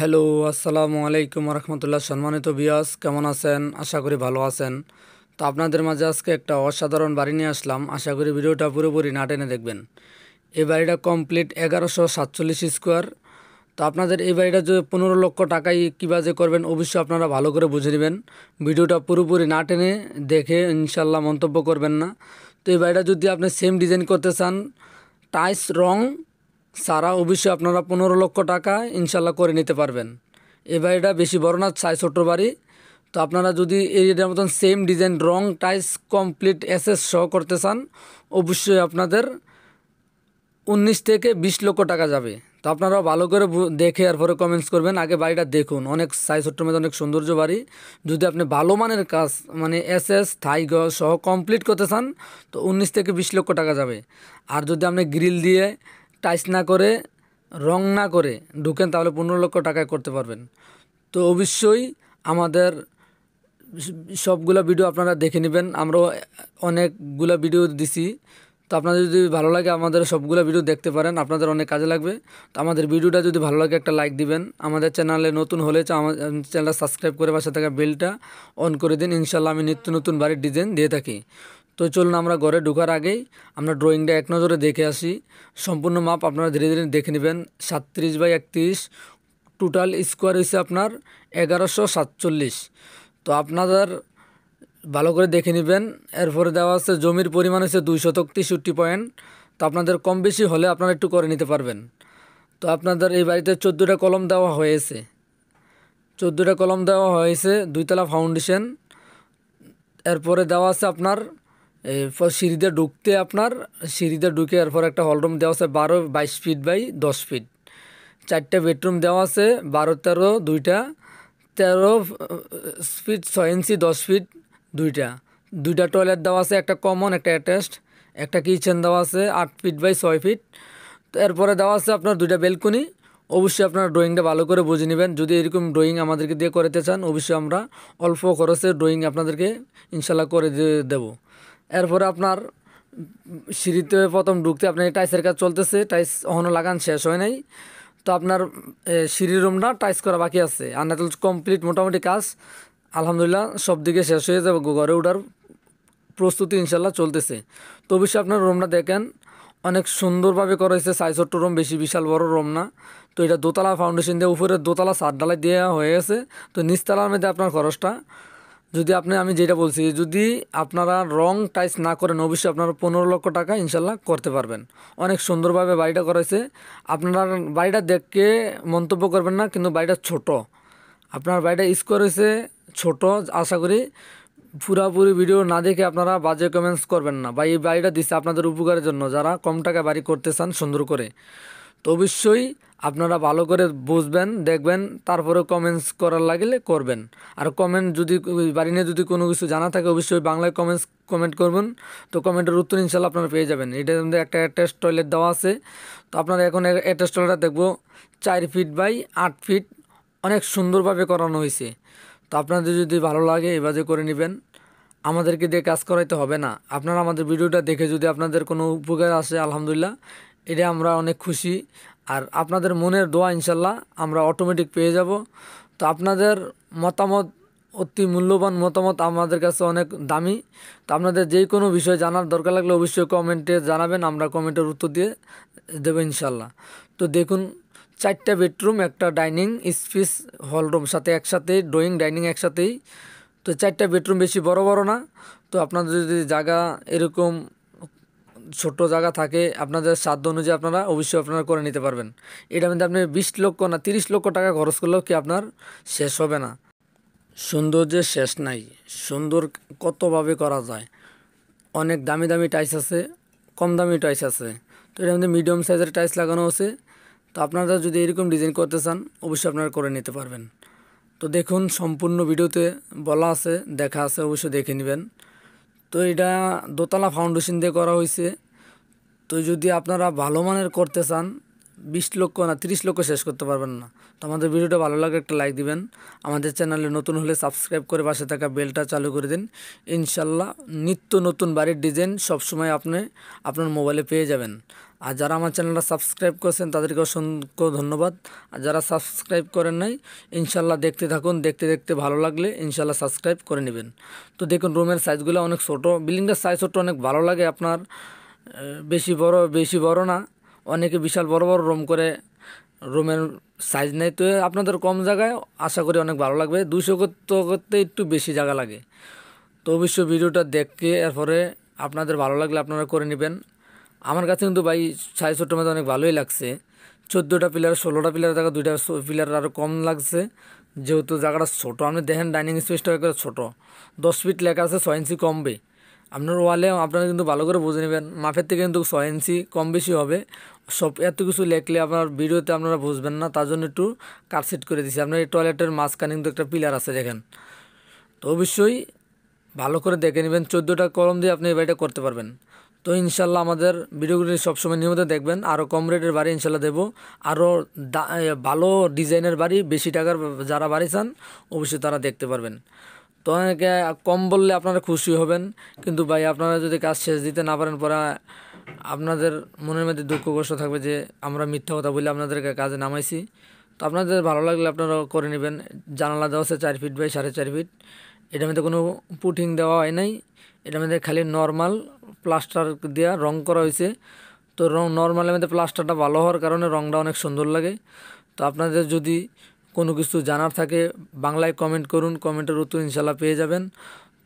hello আসসালামু আলাইকুম রহমতুল্লাহ সম্মানিত বিয়াস কেমন আছেন আশা করি ভালো আছেন তো আপনাদের মাঝে আজকে একটা অসাধারণ বাড়ি নিয়ে আসলাম আশা করি ভিডিওটা পুরোপুরি না টেনে দেখবেন এই বাড়িটা কমপ্লিট এগারোশো সাতচল্লিশ স্কোয়ার তো আপনাদের এই বাড়িটা যে পনেরো লক্ষ টাকায় কীভাবে যে করবেন অবশ্যই আপনারা ভালো করে বুঝে নেবেন ভিডিওটা পুরোপুরি না টেনে দেখে ইনশাল্লাহ মন্তব্য করবেন না তো এই বাড়িটা যদি আপনি সেম ডিজাইন করতে চান টাইস রং সারা অবশ্যই আপনারা পনেরো লক্ষ টাকা ইনশাল্লাহ করে নিতে পারবেন এ বাড়িটা বেশি বড় না চাই ছোটো বাড়ি তো আপনারা যদি এরিয়াটার মতন সেম ডিজাইন রং টাইস কমপ্লিট অ্যাসেস সহ করতে চান অবশ্যই আপনাদের উনিশ থেকে বিশ লক্ষ টাকা যাবে তো আপনারা ভালো করে দেখে পরে কমেন্টস করবেন আগে বাড়িটা দেখুন অনেক সাইজ ছোট্ট মধ্যে অনেক সৌন্দর্য বাড়ি যদি আপনি ভালো মানের কাজ মানে এস এস থাই সহ কমপ্লিট করতে চান তো উনিশ থেকে বিশ লক্ষ টাকা যাবে আর যদি আপনি গ্রিল দিয়ে টাইস না করে রং না করে ঢুকেন তাহলে পনেরো লক্ষ টাকায় করতে পারবেন তো অবশ্যই আমাদের সবগুলো ভিডিও আপনারা দেখে নেবেন আমরাও অনেকগুলো ভিডিও দিছি তো আপনাদের যদি ভালো লাগে আমাদের সবগুলো ভিডিও দেখতে পারেন আপনাদের অনেক কাজে লাগবে তো আমাদের ভিডিওটা যদি ভালো লাগে একটা লাইক দিবেন আমাদের চ্যানেলে নতুন হলে আমাদের চ্যানেলটা সাবস্ক্রাইব করে পাশে থাকা বেলটা অন করে দিন ইনশাল্লাহ আমি নিত্য নতুন বাড়ির ডিজাইন দিয়ে থাকি তো চলুন আমরা ঘরে ঢোকার আগেই আমরা ড্রয়িংটা এক নজরে দেখে আসি সম্পূর্ণ মাপ আপনারা ধীরে ধীরে দেখে নেবেন সাতত্রিশ বাই একত্রিশ টোটাল স্কোয়ার হয়েছে আপনার এগারোশো সাতচল্লিশ তো আপনাদের ভালো করে দেখে নেবেন এরপরে দেওয়া আছে জমির পরিমাণ হচ্ছে দুই শতক তেষট্টি পয়েন্ট তো আপনাদের কম বেশি হলে আপনারা একটু করে নিতে পারবেন তো আপনাদের এই বাড়িতে চোদ্দোটা কলম দেওয়া হয়েছে চোদ্দোটা কলম দেওয়া হয়েছে দুইতলা ফাউন্ডেশন এরপরে দেওয়া আছে আপনার এরপর সিঁড়িতে ঢুকতে আপনার সিঁড়িতে ঢুকে এরপর একটা হলরুম দেওয়া আছে বারো বাইশ ফিট বাই দশ ফিট চারটে বেডরুম দেওয়া আছে বারো তেরো দুইটা তেরো ফিট ছয় ইঞ্চি দশ ফিট দুইটা দুইটা টয়লেট দেওয়া আছে একটা কমন একটা অ্যাটেস্ট একটা কিচেন দেওয়া আছে আট ফিট বাই ছয় ফিট তো এরপরে দেওয়া আছে আপনার দুইটা বেলকনি অবশ্যই আপনার ড্রয়িংটা ভালো করে বুঝে নেবেন যদি এরকম ড্রয়িং আমাদেরকে দিয়ে করাতে চান অবশ্যই আমরা অল্প খরচে ড্রয়িং আপনাদেরকে ইনশাল্লাহ করে দিয়ে দেবো এরপরে আপনার সিঁড়িতে প্রথম ঢুকতে আপনার টাইসের কাজ চলতেছে টাইস এখনও লাগান শেষ হয় নাই তো আপনার সিঁড়ির রুমটা টাইস করা বাকি আছে আর না কমপ্লিট মোটামুটি কাজ আলহামদুলিল্লাহ সব দিকে শেষ হয়ে যাবে ঘরে ওঠার প্রস্তুতি ইনশাল্লাহ চলতেছে তো অবশ্যই আপনার রুমটা দেখেন অনেক সুন্দরভাবে করা হয়েছে সাইজট্ট রুম বেশি বিশাল বড় রুম না তো এটা দোতলা ফাউন্ডেশন দিয়ে উপরে দোতলা সাত ডালাই দেওয়া হয়ে গেছে তো নিচতলার মধ্যে আপনার খরচটা যদি আপনি আমি যেটা বলছি যদি আপনারা রং টাইস না করেন অবশ্যই আপনারা পনেরো লক্ষ টাকা ইনশাল্লাহ করতে পারবেন অনেক সুন্দরভাবে বাড়িটা করেছে আপনারা বাড়িটা দেখে মন্তব্য করবেন না কিন্তু বাড়িটা ছোট আপনার বাড়িটা স্কোর হয়েছে ছোট আশা করি পুরাপুরি ভিডিও না দেখে আপনারা বাজে কমেন্টস করবেন না বা এই বাড়িটা দিচ্ছে আপনাদের উপকারের জন্য যারা কম টাকা বাড়ি করতে চান সুন্দর করে তো অবশ্যই আপনারা ভালো করে বুঝবেন দেখবেন তারপরে কমেন্টস করার লাগলে করবেন আর কমেন্ট যদি বাড়ি নিয়ে যদি কোনো কিছু জানা থাকে অবশ্যই বাংলায় কমেন্টস কমেন্ট করবেন তো কমেন্টের উত্তর ইনশাল্লাহ আপনারা পেয়ে যাবেন এটার মধ্যে একটা অ্যাটাচ টয়লেট দেওয়া আছে তো আপনারা এখন অ্যাটাচ টয়লেটটা দেখবো চার ফিট বাই আট ফিট অনেক সুন্দরভাবে করানো হয়েছে তো আপনাদের যদি ভালো লাগে এভাবে করে নেবেন আমাদেরকে দিয়ে কাজ করাইতে হবে না আপনারা আমাদের ভিডিওটা দেখে যদি আপনাদের কোনো উপকার আসে আলহামদুলিল্লাহ এটা আমরা অনেক খুশি আর আপনাদের মনের দোয়া ইনশাল্লাহ আমরা অটোমেটিক পেয়ে যাব তো আপনাদের মতামত অতি মূল্যবান মতামত আমাদের কাছে অনেক দামি তো আপনাদের যে কোনো বিষয় জানার দরকার লাগলে অবশ্যই কমেন্টে জানাবেন আমরা কমেন্টের উত্তর দিয়ে দেবো ইনশাল্লাহ তো দেখুন চারটা বেডরুম একটা ডাইনিং স্পেস হলরুম সাথে একসাথেই ড্রয়িং ডাইনিং একসাথেই তো চারটা বেডরুম বেশি বড় বড় না তো আপনাদের যদি জায়গা এরকম ছোট জায়গা থাকে আপনাদের সাধ্য অনুযায়ী আপনারা অবশ্যই আপনারা করে নিতে পারবেন এটা মধ্যে আপনি বিশ লক্ষ না তিরিশ লক্ষ টাকা খরচ করলেও কি আপনার শেষ হবে না সুন্দর যে শেষ নাই সুন্দর কতভাবে করা যায় অনেক দামি দামি টাইস আছে কম দামি টাইস আছে তো এটা মধ্যে মিডিয়াম সাইজের টাইস লাগানো আছে তো আপনারা যদি এরকম ডিজাইন করতে চান অবশ্যই আপনারা করে নিতে পারবেন তো দেখুন সম্পূর্ণ ভিডিওতে বলা আছে দেখা আছে অবশ্যই দেখে নেবেন তো এটা দোতলা ফাউন্ডেশন দিয়ে করা হয়েছে তো যদি আপনারা ভালো মানের করতে চান বিশ লক্ষ না তিরিশ লক্ষ শেষ করতে পারবেন না তো আমাদের ভিডিওটা ভালো লাগে একটা লাইক দিবেন আমাদের চ্যানেলে নতুন হলে সাবস্ক্রাইব করে পাশে থাকা বেলটা চালু করে দিন ইনশাল্লাহ নিত্য নতুন বাড়ির ডিজাইন সবসময় আপনি আপনার মোবাইলে পেয়ে যাবেন আর যারা আমার চ্যানেলটা সাবস্ক্রাইব করেছেন তাদেরকে অসংখ্য ধন্যবাদ আর যারা সাবস্ক্রাইব করেন নাই ইনশাল্লাহ দেখতে থাকুন দেখতে দেখতে ভালো লাগলে ইনশাল্লাহ সাবস্ক্রাইব করে নেবেন তো দেখুন রুমের সাইজগুলো অনেক ছোটো বিল্ডিংটার সাইজ ছোটো অনেক ভালো লাগে আপনার বেশি বড় বেশি বড় না অনেকে বিশাল বড় বড় রুম করে রুমের সাইজ নেই তো আপনাদের কম জায়গায় আশা করি অনেক ভালো লাগবে দুশো করতে করতে একটু বেশি জায়গা লাগে তো অবশ্যই ভিডিওটা দেখে এরপরে আপনাদের ভালো লাগলে আপনারা করে নেবেন আমার কাছে কিন্তু ভাই সাড়ে ছোট্ট মধ্যে অনেক ভালোই লাগছে চোদ্দোটা পিলার ষোলোটা পিলার জায়গা দুইটা পিলার আরও কম লাগছে যেহেতু জায়গাটা ছোটো আপনি দেখেন ডাইনিং স্পেসটা একবার ছোটো দশ ফিট লেখা আছে ছয় ইঞ্চি কমবে আপনার ওয়ালে আপনারা কিন্তু ভালো করে বুঝে নেবেন মাপের থেকে কিন্তু ছয় ইঞ্চি কম বেশি হবে সব এত কিছু লেখলে আপনার ভিডিওতে আপনারা বুঝবেন না তার জন্য একটু কাটসিট করে দিচ্ছি আপনার এই টয়লেটের মাঝখানে কিন্তু একটা পিলার আছে দেখেন তো অবশ্যই ভালো করে দেখে নেবেন চোদ্দোটা কলম দিয়ে আপনি এই বাড়িটা করতে পারবেন তো ইনশাল্লাহ আমাদের ভিডিওগুলি সবসময় নিয়মিত দেখবেন আরও কম রেটের বাড়ি ইনশাল্লাহ দেবো আরও ভালো ডিজাইনের বাড়ি বেশি টাকার যারা বাড়ি চান অবশ্যই তারা দেখতে পারবেন তো অনেকে কম বললে আপনারা খুশি হবেন কিন্তু ভাই আপনারা যদি কাজ শেষ দিতে না পারেন পরে আপনাদের মনের মধ্যে দুঃখ কষ্ট থাকবে যে আমরা মিথ্যা কথা বলে আপনাদেরকে কাজে নামাইছি তো আপনাদের ভালো লাগলে আপনারা করে নেবেন জানালা দেওয়া আছে চার ফিট বাই সাড়ে চার ফিট এটার মধ্যে কোনো পুটিং দেওয়া হয় নাই এটার মধ্যে খালি নর্মাল প্লাস্টার দেওয়া রং করা হয়েছে তো রং নর্মালের মধ্যে প্লাস্টারটা ভালো হওয়ার কারণে রংটা অনেক সুন্দর লাগে তো আপনাদের যদি কোনো কিছু জানার থাকে বাংলায় কমেন্ট করুন কমেন্টের উত্তর ইনশাল্লাহ পেয়ে যাবেন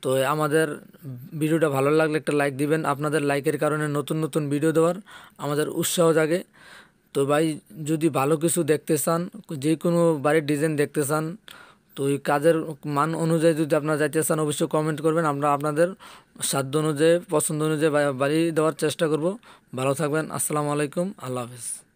তো আমাদের ভিডিওটা ভালো লাগলে একটা লাইক দিবেন আপনাদের লাইকের কারণে নতুন নতুন ভিডিও দেওয়ার আমাদের উৎসাহ জাগে তো ভাই যদি ভালো কিছু দেখতে চান যে কোনো বাড়ির ডিজাইন দেখতে চান তো ওই কাজের মান অনুযায়ী যদি আপনারা যাইতে চান অবশ্যই কমেন্ট করবেন আমরা আপনাদের সাধ্য অনুযায়ী পছন্দ অনুযায়ী বাড়ি দেওয়ার চেষ্টা করব ভালো থাকবেন আসসালামু আলাইকুম আল্লাহ হাফিজ